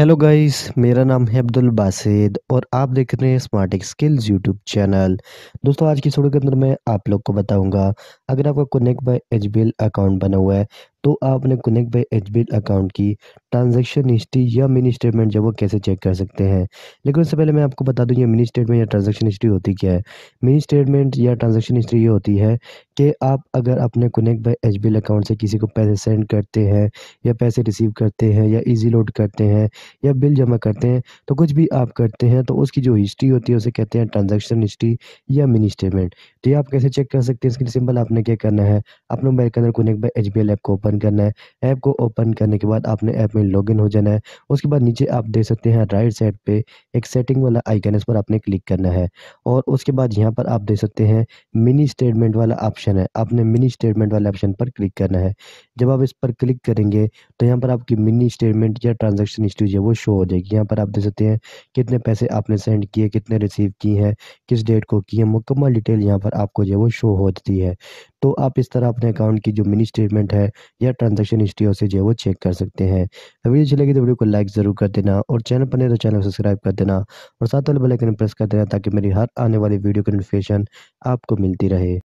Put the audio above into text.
hello guys मेरा नाम है अब्दुल बासिद और आप देख रहे हैं स्मार्ट स्किल्स यूट्यूब चैनल दोस्तों आज की वीडियो के अंदर मैं आप लोग को बताऊंगा अगर आपका कुनेक बाय एच अकाउंट बना हुआ है तो आप अपने कुनेक बाय एच अकाउंट की ट्रांजैक्शन हिस्ट्री या मिनी स्टेटमेंट जब वो कैसे चेक कर सकते हैं लेकिन उससे पहले मैं आपको बता दूँ ये मिनी स्टेटमेंट या ट्रांजेक्शन हिस्ट्री होती क्या है मिनी स्टेटमेंट या ट्रांजेक्शन हिस्ट्री ये होती है कि आप अगर अपने कनेक्ट बाई एच अकाउंट से किसी को पैसे सेंड करते हैं या पैसे रिसीव करते हैं या इजी लोड करते हैं या बिल जमा करते हैं तो कुछ भी आप करते हैं तो उसकी जो हिस्ट्री होती है उसे कहते हैं ट्रांजेक्शन हिस्ट्री या मिनी स्टेटमेंट तो ये आप कैसे चेक कर सकते हैं इसके सिंपल आपने क्या करना है अपने मोबाइल के अंदर कनेक्ट बाई एच ऐप को ओपन करना है ऐप को ओपन करने के बाद आपने ऐप में लॉग हो जाना है उसके बाद नीचे आप देख सकते हैं राइट साइड पर एक सेटिंग वाला आइकन इस पर आपने क्लिक करना है और उसके बाद यहाँ पर आप देख सकते हैं मिनी स्टेटमेंट वाला ऑप्शन ऑप्शन है आपने मिनी स्टेटमेंट वाले ऑप्शन पर क्लिक करना है जब आप इस पर क्लिक करेंगे तो यहाँ पर आपकी मिनी स्टेटमेंट या ट्रांजेक्शन हिस्ट्री है वो शो हो जाएगी यहाँ पर आप देख सकते हैं कितने पैसे आपने सेंड किए कितने रिसीव किए हैं किस डेट को किए मुकम्मल डिटेल यहाँ पर आपको जो है वो शो होती है तो आप इस तरह अपने अकाउंट की जो मिनी स्टेटमेंट है या ट्रांजेक्शन हिस्ट्री उसे जो है वो चेक कर सकते हैं वीडियो अच्छी लगी तो वीडियो को लाइक ज़रूर कर देना और चैनल पर नहीं तो चैनल को सब्सक्राइब कर देना और साथ वाले बेल आइकन प्रेस कर देना ताकि मेरी हर आने वाली वीडियो की नोटिफिकेशन आपको मिलती रहे